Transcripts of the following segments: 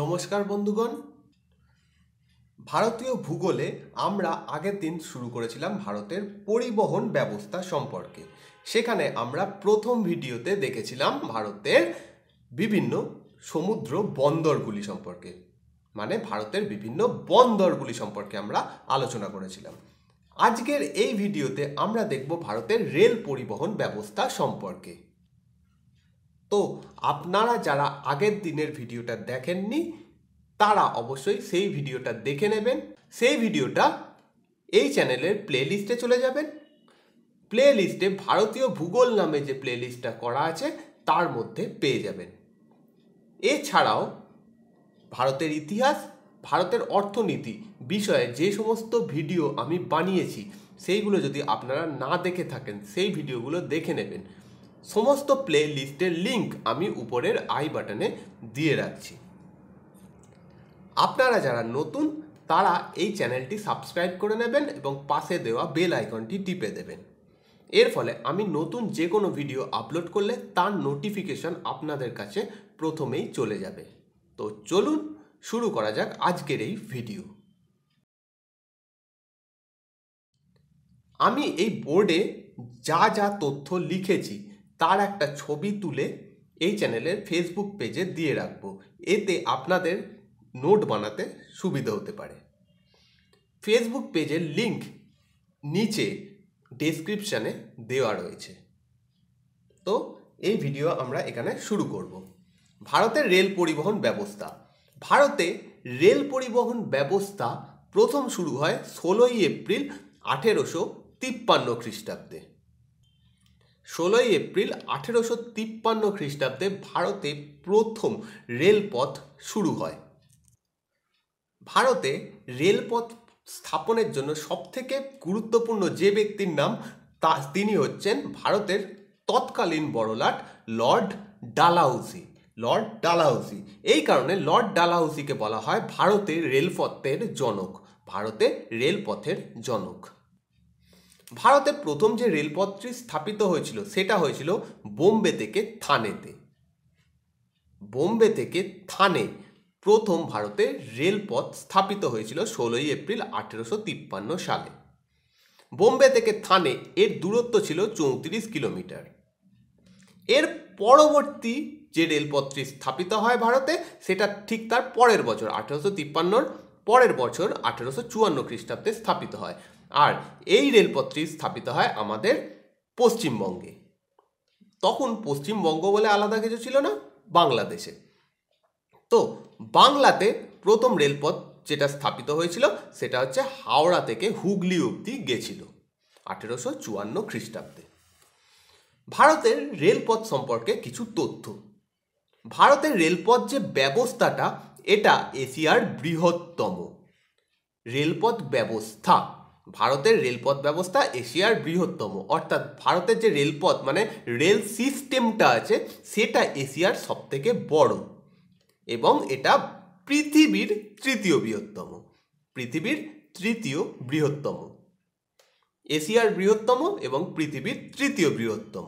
নমস্কার বন্ধুগণ ভারতীয় ভূগোলে আমরা আগের দিন শুরু করেছিলাম ভারতের পরিবহন ব্যবস্থা সম্পর্কে সেখানে আমরা প্রথম ভিডিওতে দেখেছিলাম ভারতের বিভিন্ন সমুদ্র বন্দরগুলি সম্পর্কে মানে ভারতের বিভিন্ন বন্দরগুলি সম্পর্কে আমরা আলোচনা করেছিলাম আজকের এই ভিডিওতে আমরা দেখব ভারতের রেল পরিবহন ব্যবস্থা সম্পর্কে তো আপনারা যারা আগের দিনের ভিডিওটা দেখেননি তারা অবশ্যই সেই ভিডিওটা দেখে নেবেন সেই ভিডিওটা এই চ্যানেলের প্লেলিস্টে চলে যাবেন প্লেলিস্টে ভারতীয় ভূগোল নামে যে প্লেলিস্টটা করা আছে তার মধ্যে পেয়ে যাবেন এছাড়াও ভারতের ইতিহাস ভারতের অর্থনীতি বিষয়ে যে সমস্ত ভিডিও আমি বানিয়েছি সেইগুলো যদি আপনারা না দেখে থাকেন সেই ভিডিওগুলো দেখে নেবেন সমস্ত প্লে লিস্টের লিঙ্ক আমি উপরের আই বাটনে দিয়ে রাখছি আপনারা যারা নতুন তারা এই চ্যানেলটি সাবস্ক্রাইব করে নেবেন এবং পাশে দেওয়া বেল আইকনটি টিপে দেবেন এর ফলে আমি নতুন যে কোনো ভিডিও আপলোড করলে তার নোটিফিকেশন আপনাদের কাছে প্রথমেই চলে যাবে তো চলুন শুরু করা যাক আজকের এই ভিডিও আমি এই বোর্ডে যা যা তথ্য লিখেছি তার একটা ছবি তুলে এই চ্যানেলের ফেসবুক পেজে দিয়ে রাখব এতে আপনাদের নোট বানাতে সুবিধা হতে পারে ফেসবুক পেজের লিংক নিচে ডেসক্রিপশানে দেওয়া রয়েছে তো এই ভিডিও আমরা এখানে শুরু করব ভারতের রেল পরিবহন ব্যবস্থা ভারতে রেল পরিবহন ব্যবস্থা প্রথম শুরু হয় ষোলোই এপ্রিল আঠেরোশো তিপ্পান্ন খ্রিস্টাব্দে ষোলোই এপ্রিল আঠেরোশো তিপ্পান্ন খ্রিস্টাব্দে ভারতে প্রথম রেলপথ শুরু হয় ভারতে রেলপথ স্থাপনের জন্য সবথেকে গুরুত্বপূর্ণ যে ব্যক্তির নাম তা তিনি হচ্ছেন ভারতের তৎকালীন বড়লাট লর্ড ডালাউসি লর্ড ডালাউসি এই কারণে লর্ড ডালাউসিকে বলা হয় ভারতের রেলপথের জনক ভারতে রেলপথের জনক ভারতের প্রথম যে রেলপথটি স্থাপিত হয়েছিল সেটা হয়েছিল বোম্বে থেকে থানেতে বোম্বে থেকে থানে প্রথম ভারতে রেলপথ স্থাপিত হয়েছিল ষোলোই এপ্রিল আঠেরোশো তিপ্পান্ন সালে বোম্বে থেকে থানে এর দূরত্ব ছিল চৌত্রিশ কিলোমিটার এর পরবর্তী যে রেলপথটি স্থাপিত হয় ভারতে সেটা ঠিক তার পরের বছর আঠেরোশো তিপ্পান্নর পরের বছর আঠেরোশো চুয়ান্ন খ্রিস্টাব্দে স্থাপিত হয় আর এই রেলপথটি স্থাপিত হয় আমাদের পশ্চিমবঙ্গে তখন পশ্চিমবঙ্গ বলে আলাদা কিছু ছিল না বাংলাদেশে তো বাংলাতে প্রথম রেলপথ যেটা স্থাপিত হয়েছিল সেটা হচ্ছে হাওড়া থেকে হুগলি অবধি গেছিল আঠেরোশো চুয়ান্ন খ্রিস্টাব্দে ভারতের রেলপথ সম্পর্কে কিছু তথ্য ভারতের রেলপথ যে ব্যবস্থাটা এটা এশিয়ার বৃহত্তম রেলপথ ব্যবস্থা ভারতের রেলপথ ব্যবস্থা এশিয়ার বৃহত্তম অর্থাৎ ভারতের যে রেলপথ মানে রেল সিস্টেমটা আছে সেটা এশিয়ার সবথেকে বড় এবং এটা পৃথিবীর তৃতীয় বৃহত্তম পৃথিবীর তৃতীয় বৃহত্তম এশিয়ার বৃহত্তম এবং পৃথিবীর তৃতীয় বৃহত্তম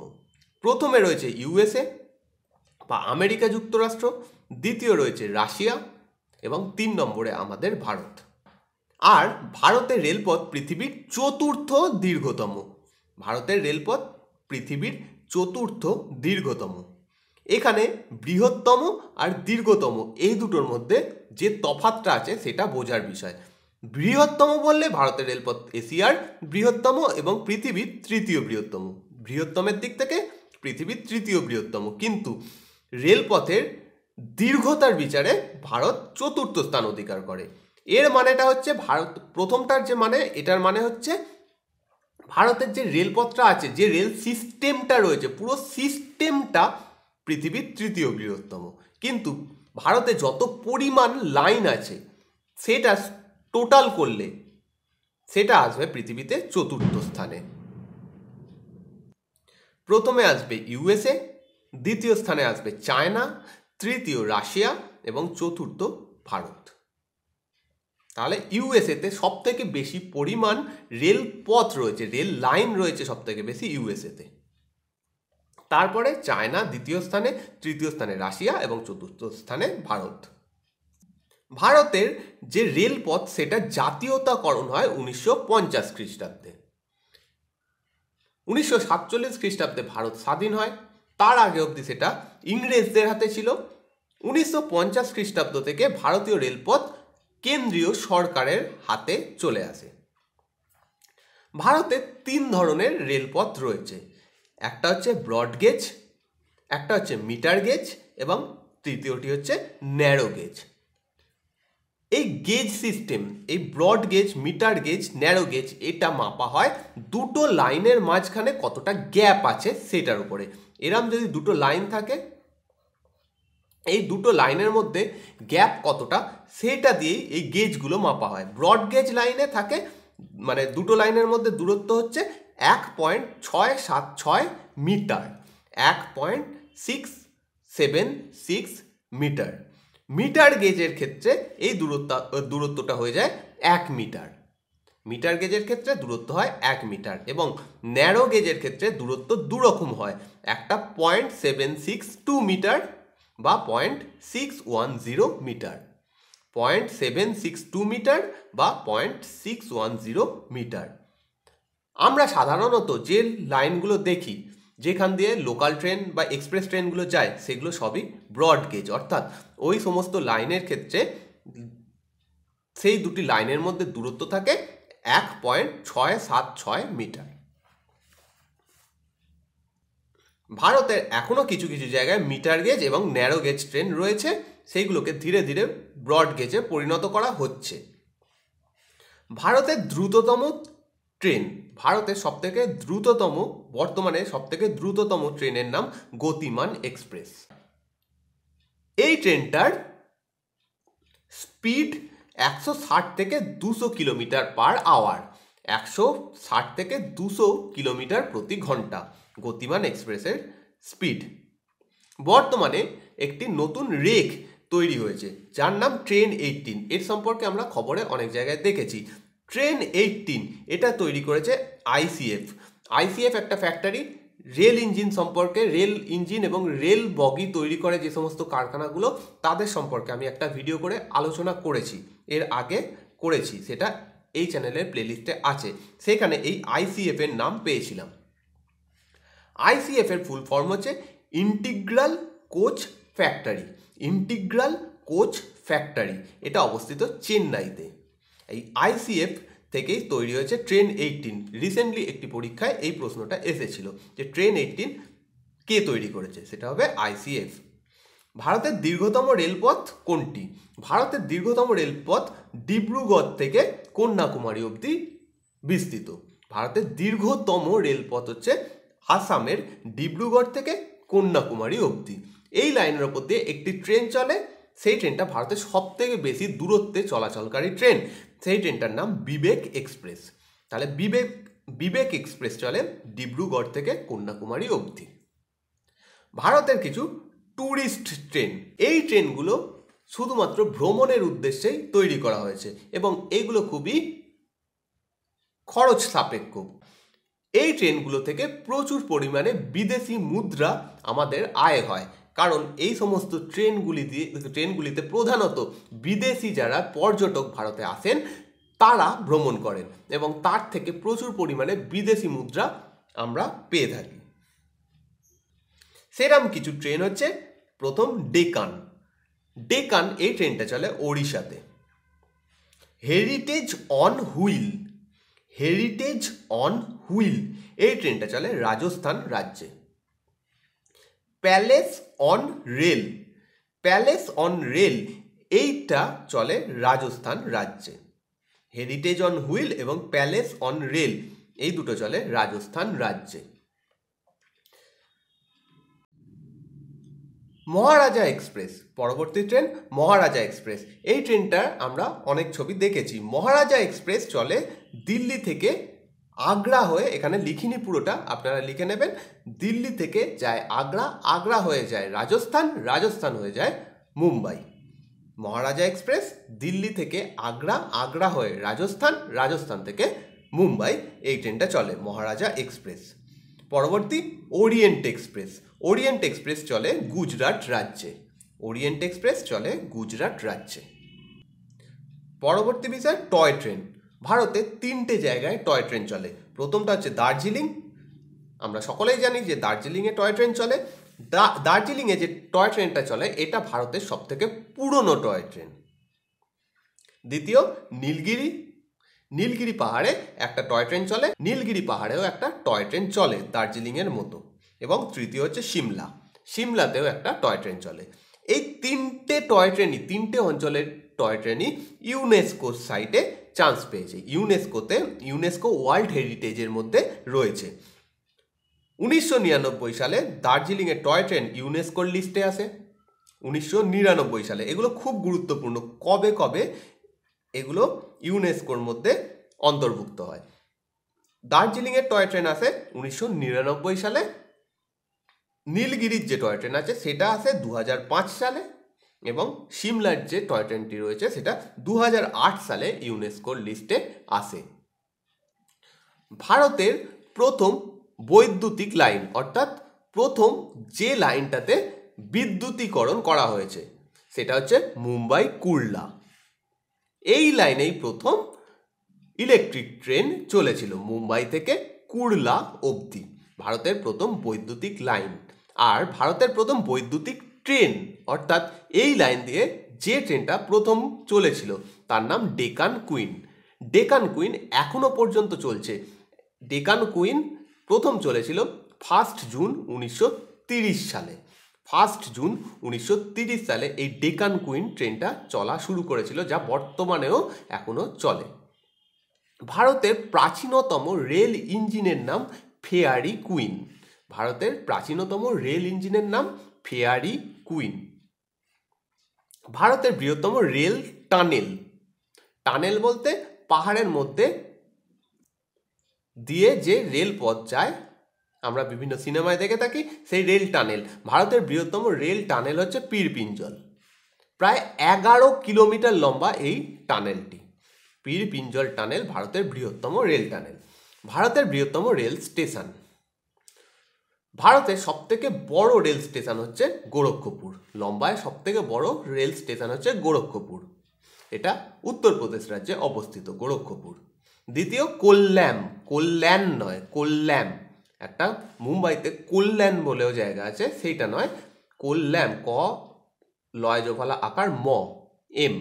প্রথমে রয়েছে ইউএসএ বা আমেরিকা যুক্তরাষ্ট্র দ্বিতীয় রয়েছে রাশিয়া এবং তিন নম্বরে আমাদের ভারত আর ভারতের রেলপথ পৃথিবীর চতুর্থ দীর্ঘতম ভারতের রেলপথ পৃথিবীর চতুর্থ দীর্ঘতম এখানে বৃহত্তম আর দীর্ঘতম এই দুটোর মধ্যে যে তফাতটা আছে সেটা বোঝার বিষয় বৃহত্তম বললে ভারতের রেলপথ এশিয়ার বৃহত্তম এবং পৃথিবীর তৃতীয় বৃহত্তম বৃহত্তমের দিক থেকে পৃথিবীর তৃতীয় বৃহত্তম কিন্তু রেলপথের দীর্ঘতার বিচারে ভারত চতুর্থ স্থান অধিকার করে এর মানেটা হচ্ছে ভারত প্রথমটার যে মানে এটার মানে হচ্ছে ভারতের যে রেলপথটা আছে যে রেল সিস্টেমটা রয়েছে পুরো সিস্টেমটা পৃথিবীর তৃতীয় বৃহত্তম কিন্তু ভারতে যত পরিমাণ লাইন আছে সেটা টোটাল করলে সেটা আসবে পৃথিবীতে চতুর্থ স্থানে প্রথমে আসবে ইউএসএ দ্বিতীয় স্থানে আসবে চায়না তৃতীয় রাশিয়া এবং চতুর্থ ভারত তাহলে ইউএসএতে সব থেকে বেশি পরিমাণ রেলপথ রয়েছে রেল লাইন রয়েছে সব থেকে বেশি ইউএসএতে তারপরে চায়না দ্বিতীয় স্থানে তৃতীয় স্থানে রাশিয়া এবং চতুর্থ স্থানে ভারত ভারতের যে রেলপথ সেটা জাতীয়তাকরণ হয় উনিশশো পঞ্চাশ খ্রিস্টাব্দে উনিশশো সাতচল্লিশ খ্রিস্টাব্দে ভারত স্বাধীন হয় তার আগে অবধি সেটা ইংরেজদের হাতে ছিল উনিশশো পঞ্চাশ খ্রিস্টাব্দ থেকে ভারতীয় রেলপথ কেন্দ্রীয় সরকারের হাতে চলে আসে ভারতে তিন ধরনের রেলপথ রয়েছে একটা হচ্ছে ব্রড গেজ একটা হচ্ছে মিটার গেজ এবং তৃতীয়টি হচ্ছে ন্যারো গেজ এই গেজ সিস্টেম এই broad gauge metre gauge narrow gauge এটা মাপা হয় দুটো লাইনের মাঝখানে কতটা গ্যাপ আছে সেটার উপরে এরম যদি দুটো লাইন থাকে এই দুটো লাইনের মধ্যে গ্যাপ কতটা সেটা দিয়েই এই গেজগুলো মাপা হয় ব্রড গেজ লাইনে থাকে মানে দুটো লাইনের মধ্যে দূরত্ব হচ্ছে এক পয়েন্ট ছয় সাত ছয় মিটার এক point six seven six metre metre গেজের ক্ষেত্রে এই দূরত্ব দূরত্বটা হয়ে যায় এক মিটার মিটার গেজের ক্ষেত্রে দূরত্ব হয় এক মিটার এবং ন্যারো গেজের ক্ষেত্রে দূরত্ব দুরকম হয় একটা point seven six two metre বা point six one zero metre point seven six two metre বা point six one zero metre আমরা সাধারণত যে লাইনগুলো দেখি যেখান দিয়ে লোকাল ট্রেন বা এক্সপ্রেস ট্রেনগুলো যায় সেগুলো সবই ব্রড গেজ অর্থাৎ ওই সমস্ত লাইনের ক্ষেত্রে সেই দুটি লাইনের মধ্যে দূরত্ব থাকে এক পয়েন্ট ছয় সাত ছয় মিটার ভারতের এখনও কিছু কিছু জায়গায় মিটার গেজ এবং ন্যারো গেজ ট্রেন রয়েছে সেইগুলোকে ধীরে ধীরে ব্রড গেজে পরিণত করা হচ্ছে ভারতের দ্রুততম ট্রেন ভারতের সবথেকে দ্রুততম বর্তমানে সবথেকে দ্রুততম ট্রেনের নাম গতিমান এক্সপ্রেস এই ট্রেনটার স্পিড একশো ষাট থেকে দুশো কিলোমিটার পার আওয়ার একশো ষাট থেকে দুশো কিলোমিটার প্রতি ঘন্টা গতিমান এক্সপ্রেসের স্পিড বর্তমানে একটি নতুন রেক তৈরি হয়েছে যার নাম ট্রেন এইটিন এর সম্পর্কে আমরা খবরে অনেক জায়গায় দেখেছি ট্রেন এইটিন এটা তৈরি করেছে আইসিএফ আইসিএফ একটা ফ্যাক্টরি রেল ইঞ্জিন সম্পর্কে রেল ইঞ্জিন এবং রেল বগি তৈরি করে যে সমস্ত কারখানাগুলো তাদের সম্পর্কে আমি একটা ভিডিও করে আলোচনা করেছি এর আগে করেছি সেটা এই চ্যানেলের প্লেলিস্টে আছে সেখানে এই আইসিএফ এর নাম পেয়েছিলাম আইসিএফ এর ফুল ফর্ম হচ্ছে integral coach factory integral coach factory এটা অবস্থিত চেন্নাইতে এই আইসিএফ থেকেই তৈরি হয়েছে ট্রেন এইটিন রিসেন্টলি একটি পরীক্ষায় এই প্রশ্নটা এসেছিল যে ট্রেন এইটিন কে তৈরি করেছে সেটা হবে আইসিএফ ভারতের দীর্ঘতম রেলপথ কোনটি ভারতের দীর্ঘতম রেলপথ ডিব্রুগড় থেকে কন্যাকুমারী অবধি বিস্তৃত ভারতের দীর্ঘতম রেলপথ হচ্ছে আসামের ডিব্রুগড় থেকে কন্যাকুমারী অবধি এই লাইনের ওপর দিয়ে একটি ট্রেন চলে সেই ট্রেনটা ভারতের সবথেকে বেশি দূরত্বে চলাচলকারী ট্রেন সেই ট্রেনটার নাম বিবেক এক্সপ্রেস তাহলে বিবেক বিবেক এক্সপ্রেস চলে ডিব্রুগড় থেকে কন্যাকুমারী অবধি ভারতের কিছু ট্যুরিস্ট ট্রেন এই ট্রেনগুলো শুধুমাত্র ভ্রমণের উদ্দেশ্যেই তৈরি করা হয়েছে এবং এগুলো খুবই খরচ সাপেক্ষ এই ট্রেনগুলো থেকে প্রচুর পরিমাণে বিদেশি মুদ্রা আমাদের আয় হয় কারণ এই সমস্ত ট্রেনগুলি দিয়ে ট্রেনগুলিতে প্রধানত বিদেশি যারা পর্যটক ভারতে আসেন তারা ভ্রমণ করেন এবং তার থেকে প্রচুর পরিমাণে বিদেশি মুদ্রা আমরা পেয়ে থাকি সেরাম কিছু ট্রেন হচ্ছে প্রথম ডেকান ডেকান এই ট্রেনটা চলে ওড়িশাতে Heritage on Wheel Heritage on Wheel এই ট্রেনটা চলে রাজস্থান রাজ্যে Palace on Rail Palace on Rail এইটা চলে রাজস্থান রাজ্যে হেরিটেজ অন হুইল এবং প্যালেস অন রেল এই দুটো চলে রাজস্থান রাজ্যে মহারাজা এক্সপ্রেস পরবর্তী ট্রেন মহারাজা এক্সপ্রেস এই ট্রেনটার আমরা অনেক ছবি দেখেছি মহারাজা এক্সপ্রেস চলে দিল্লি থেকে আগ্রা হয়ে এখানে লিখিনি পুরোটা আপনারা লিখে নেবেন দিল্লি থেকে যায় আগ্রা আগ্রা হয়ে যায় রাজস্থান রাজস্থান হয়ে যায় মুম্বাই মহারাজা এক্সপ্রেস দিল্লি থেকে আগ্রা আগ্রা হয়ে রাজস্থান রাজস্থান থেকে মুম্বাই এই ট্রেনটা চলে মহারাজা এক্সপ্রেস পরবর্তী ওরিয়েন্ট এক্সপ্রেস ওরিয়েন্ট এক্সপ্রেস চলে গুজরাট রাজ্যে ওরিয়েন্ট এক্সপ্রেস চলে গুজরাট রাজ্যে পরবর্তী বিষয় টয় ট্রেন ভারতে তিনটে জায়গায় টয় ট্রেন চলে প্রথমটা হচ্ছে দার্জিলিং আমরা সকলেই জানি যে দার্জিলিংয়ে টয় ট্রেন চলে দার্জিলিংয়ে যে টয় ট্রেনটা চলে এটা ভারতের সবথেকে পুরনো টয় ট্রেন দ্বিতীয় নীলগিরি নীলগিরি পাহাড়ে একটা টয় ট্রেন চলে নীলগিরি পাহাড়েও একটা টয় ট্রেন চলে দার্জিলিংয়ের মতো এবং তৃতীয় হচ্ছে সিমলা সিমলাতেও একটা টয় ট্রেন চলে এই তিনটে টয় ট্রেনই তিনটে অঞ্চলের টয় ট্রেনই ইউনেস্কো সাইটে চান্স পেয়েছে ইউনেস্কোতে ইউনেস্কো ওয়ার্ল্ড হেরিটেজের মধ্যে রয়েছে উনিশশো নিরানব্বই সালে দার্জিলিংয়ের টয় ট্রেন ইউনেস্কোর লিস্টে আসে উনিশশো নিরানব্বই সালে এগুলো খুব গুরুত্বপূর্ণ কবে কবে এগুলো ইউনেস্কোর মধ্যে অন্তর্ভুক্ত হয় দার্জিলিংয়ের টয় ট্রেন আসে উনিশশো নিরানব্বই সালে নীলগিরির যে টয় ট্রেন আছে সেটা আসে দু সালে এবং সিমলার যে টয় ট্রেনটি রয়েছে সেটা দু সালে ইউনেস্কোর লিস্টে আসে ভারতের প্রথম বৈদ্যুতিক লাইন অর্থাৎ প্রথম যে লাইনটাতে বিদ্যুতীকরণ করা হয়েছে সেটা হচ্ছে মুম্বাই কুরলা এই লাইনেই প্রথম ইলেকট্রিক ট্রেন চলেছিল মুম্বাই থেকে কুরলা অবধি ভারতের প্রথম বৈদ্যুতিক লাইন আর ভারতের প্রথম বৈদ্যুতিক ট্রেন অর্থাৎ এই লাইন দিয়ে যে ট্রেনটা প্রথম চলেছিল তার নাম ডেকান কুইন ডেকান কুইন এখনও পর্যন্ত চলছে ডেকান কুইন প্রথম চলেছিল ফার্স্ট জুন উনিশশো সালে ফার্স্ট জুন উনিশশো সালে এই ডেকান কুইন ট্রেনটা চলা শুরু করেছিল যা বর্তমানেও এখনও চলে ভারতের প্রাচীনতম রেল ইঞ্জিনের নাম ফেয়ারি কুইন ভারতের প্রাচীনতম রেল ইঞ্জিনের নাম ফেয়ারি কুইন ভারতের বৃহত্তম রেল টানেল টানেল বলতে পাহাড়ের মধ্যে দিয়ে যে রেল পথ যায় আমরা বিভিন্ন সিনেমায় দেখে থাকি সেই রেল টানেল ভারতের বৃহত্তম রেল টানেল হচ্ছে পীরপিঞ্জল প্রায় এগারো কিলোমিটার লম্বা এই টানেলটি পীরপিঞ্জল টানেল ভারতের বৃহত্তম রেল টানেল ভারতের বৃহত্তম রেল স্টেশন ভারতের সবথেকে বড় রেল স্টেশন হচ্ছে গোরক্ষপুর লম্বায় সব থেকে বড় রেল স্টেশন হচ্ছে গোরক্ষপুর এটা উত্তরপ্রদেশ রাজ্যে অবস্থিত গোরক্ষপুর দ্বিতীয় কল্যাণ কল্যাণ নয় কল্যাণ একটা মুম্বাইতে কল্যাণ বলেও জায়গা আছে সেইটা নয় কল্যাণ ক লয় আকার ম এম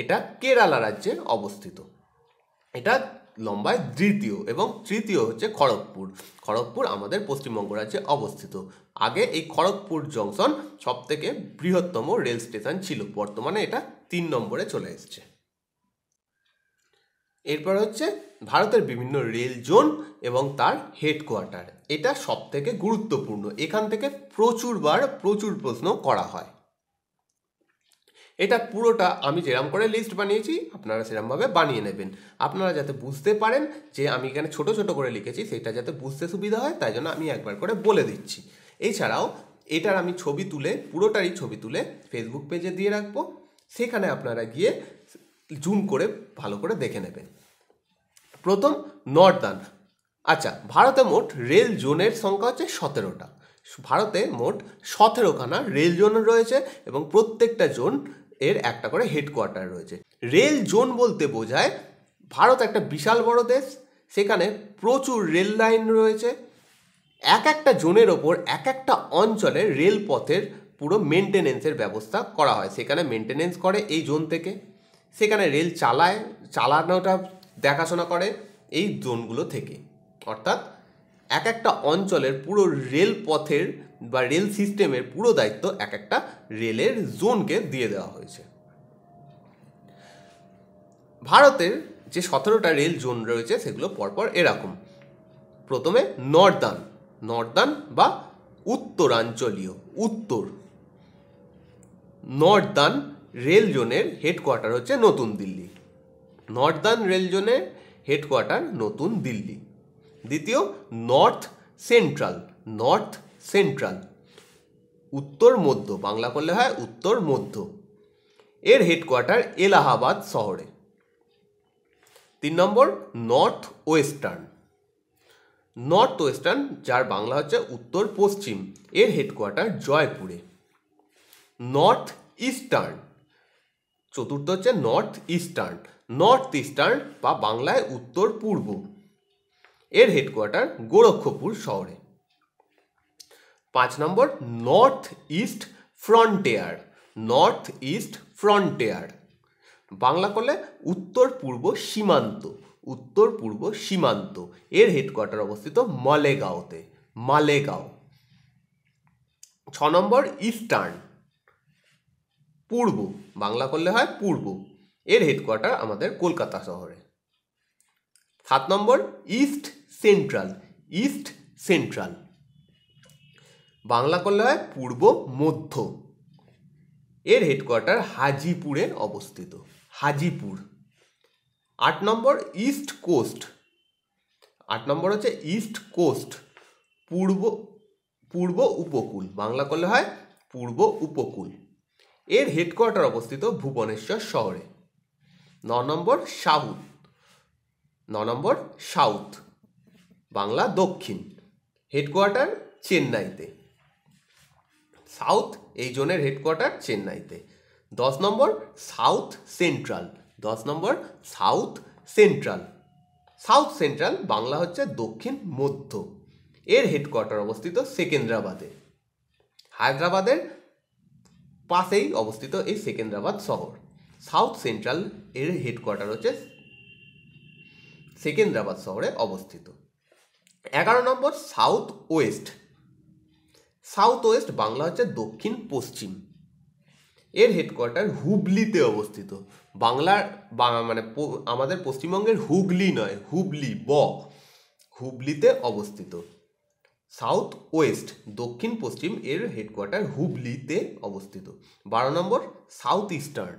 এটা কেরালা রাজ্যে অবস্থিত এটা লম্বায় দ্বিতীয় এবং তৃতীয় হচ্ছে খড়গপুর খড়গপুর আমাদের পশ্চিমবঙ্গ রাজ্যে অবস্থিত আগে এই খড়গপুর জংশন সব থেকে বৃহত্তম রেল স্টেশন ছিল বর্তমানে এটা তিন নম্বরে চলে এসছে এরপর হচ্ছে ভারতের বিভিন্ন রেল জোন এবং তার হেডকোয়ার্টার এটা সব থেকে গুরুত্বপূর্ণ এখান থেকে প্রচুরবার প্রচুর প্রশ্ন করা হয় এটা পুরোটা আমি যেরকম করে লিস্ট বানিয়েছি আপনারা সেরকমভাবে বানিয়ে নেবেন আপনারা যাতে বুঝতে পারেন যে আমি এখানে ছোট ছোট করে লিখেছি সেটা যাতে বুঝতে সুবিধা হয় তাই জন্য আমি একবার করে বলে দিচ্ছি এছাড়াও এটার আমি ছবি তুলে পুরোটারই ছবি তুলে ফেসবুক পেজে দিয়ে রাখবো সেখানে আপনারা গিয়ে জুম করে ভালো করে দেখে নেবেন প্রথম নর্দান আচ্ছা ভারতে মোট রেল জোনের সংখ্যা হচ্ছে সতেরোটা ভারতে মোট সতেরোখানা রেল জোন রয়েছে এবং প্রত্যেকটা জোন এর একটা করে হেডকোয়ার্টার রয়েছে রেল জোন বলতে বোঝায় ভারত একটা বিশাল বড় দেশ সেখানে প্রচুর রেল লাইন রয়েছে এক একটা জোনের ওপর এক একটা অঞ্চলে রেলপথের পুরো মেনটেনেন্সের ব্যবস্থা করা হয় সেখানে মেনটেনেন্স করে এই জোন থেকে সেখানে রেল চালায় চালানোটা দেখাশোনা করে এই জোনগুলো থেকে অর্থাৎ এক একটা অঞ্চলের পুরো রেলপথের বা রেল সিস্টেমের পুরো দায়িত্ব এক একটা রেলের জোনকে দিয়ে দেওয়া হয়েছে ভারতের যে সতেরোটা রেল জোন রয়েছে সেগুলো পরপর এরকম প্রথমে নর্দার্ন নর্দার্ন বা উত্তরাঞ্চলীয় উত্তর নর্দার্ন রেল জোনের হেডকোয়ার্টার হচ্ছে নতুন দিল্লি নর্দার্ন রেল জোনের হেডকোয়ার্টার নতুন দিল্লি দ্বিতীয় নর্থ সেন্ট্রাল নর্থ সেন্ট্রাল উত্তর মধ্য বাংলা করলে হয় উত্তর মধ্য এর হেডকোয়ার্টার এলাহাবাদ শহরে তিন নম্বর নর্থ ওয়েস্টার্ন নর্থ ওয়েস্টার্ন যার বাংলা হচ্ছে উত্তর পশ্চিম এর হেডকোয়ার্টার জয়পুরে নর্থ ইস্টার্ন চতুর্থ হচ্ছে নর্থ ইস্টার্ন নর্থ ইস্টার্ন বা বাংলায় উত্তর পূর্ব এর হেডকোয়ার্টার গোরক্ষপুর শহরে পাঁচ নম্বর north east frontier north east frontier Bangla করলে উত্তর পূর্ব সীমান্ত উত্তর পূর্ব সীমান্ত এর হেডকোয়ার্টার অবস্থিত মালেগাঁওতে মালেগাঁও ছ নম্বর ইস্টার্ন পূর্ব বাংলা করলে হয় পূর্ব এর হেডকোয়ার্টার আমাদের কলকাতা শহরে সাত নম্বর east central east central Bangla করলে হয় পূর্ব মধ্য এর হেডকোয়ার্টার হাজিপুরে অবস্থিত হাজিপুর আট নম্বর ইস্ট কোস্ট আট নম্বর হচ্ছে ইস্ট কোস্ট পূর্ব পূর্ব উপকূল বাংলা করলে হয় পূর্ব উপকূল এর হেডকোয়ার্টার অবস্থিত ভুবনেশ্বর শহরে ন নম্বর সাউথ ন নম্বর সাউথ বাংলা দক্ষিণ হেডকোয়ার্টার চেন্নাইতে সাউথ এই জোনের হেডকোয়ার্টার চেন্নাইতে দশ নম্বর সাউথ সেন্ট্রাল দশ নম্বর south central south central Bangla হচ্ছে দক্ষিণ মধ্য এর হেডকোয়ার্টার অবস্থিত সেকেন্দ্রাবাদে হায়দ্রাবাদের পাশেই অবস্থিত এই সেকেন্দ্রাবাদ শহর সাউথ সেন্ট্রাল এর হেডকোয়ার্টার হচ্ছে সেকেন্দ্রাবাদ শহরে অবস্থিত এগারো নম্বর south west south west Bangla হচ্ছে দক্ষিণ পশ্চিম এর হেডকোয়ার্টার হুবলিতে অবস্থিত বাংলার মানে আমাদের পশ্চিমবঙ্গের হুগলি নয় হুবলি ব হুবলিতে অবস্থিত সাউথ ওয়েস্ট দক্ষিণ পশ্চিম এর হেডকোয়ার্টার হুবলিতে অবস্থিত বারো নম্বর সাউথ ইস্টার্ন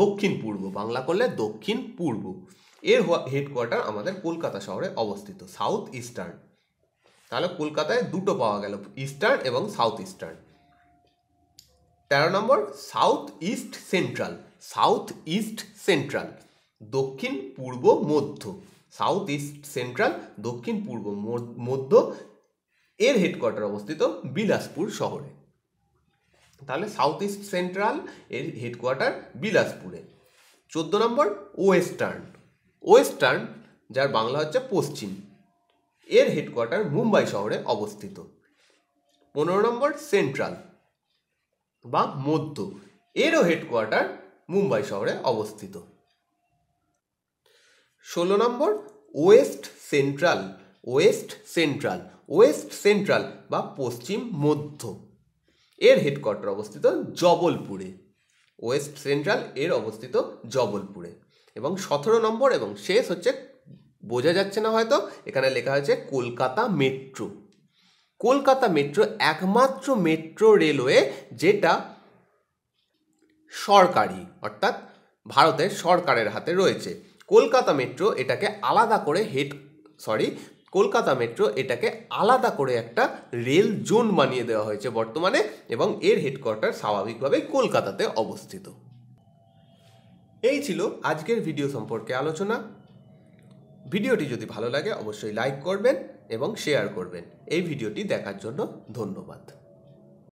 দক্ষিণ পূর্ব বাংলা করলে দক্ষিণ পূর্ব এর হেডকোয়ার্টার আমাদের কলকাতা শহরে অবস্থিত সাউথ ইস্টার্ন তাহলে কলকাতায় দুটো পাওয়া গেল ইস্টার্ন এবং সাউথ ইস্টার্ন তেরো নম্বর south east central south east central দক্ষিণ পূর্ব মধ্য সাউথ ইস্ট সেন্ট্রাল দক্ষিণ পূর্ব মধ্য এর হেডকোয়ার্টার অবস্থিত বিলাসপুর শহরে তাহলে সাউথ ইস্ট সেন্ট্রাল এর হেডকোয়ার্টার বিলাসপুরে চোদ্দ নম্বর ওয়েস্টার্ন ওয়েস্টার্ন যার বাংলা হচ্ছে পশ্চিম এর হেডকোয়ার্টার মুম্বাই শহরে অবস্থিত পনেরো নম্বর সেন্ট্রাল বা মধ্য এরও হেডকোয়ার্টার মুম্বাই শহরে অবস্থিত ষোলো নম্বর west central west central west central বা পশ্চিম মধ্য এর হেডকোয়ার্টার অবস্থিত জবলপুরে ওয়েস্ট সেন্ট্রাল এর অবস্থিত জবলপুরে এবং সতেরো নম্বর এবং শেষ হচ্ছে বোঝা যাচ্ছে না হয়তো এখানে লেখা হয়েছে কলকাতা মেট্রো কলকাতা মেট্রো একমাত্র মেট্রো রেলওয়ে যেটা সরকারি অর্থাৎ ভারতের সরকারের হাতে রয়েছে কলকাতা মেট্রো এটাকে আলাদা করে হেড সরি কলকাতা মেট্রো এটাকে আলাদা করে একটা রেল জোন বানিয়ে দেওয়া হয়েছে বর্তমানে এবং এর হেডকোয়ার্টার স্বাভাবিকভাবেই কলকাতাতে অবস্থিত এই ছিল আজকের ভিডিও সম্পর্কে আলোচনা ভিডিওটি যদি ভালো লাগে অবশ্যই লাইক করবেন এবং শেয়ার করবেন এই ভিডিওটি দেখার জন্য ধন্যবাদ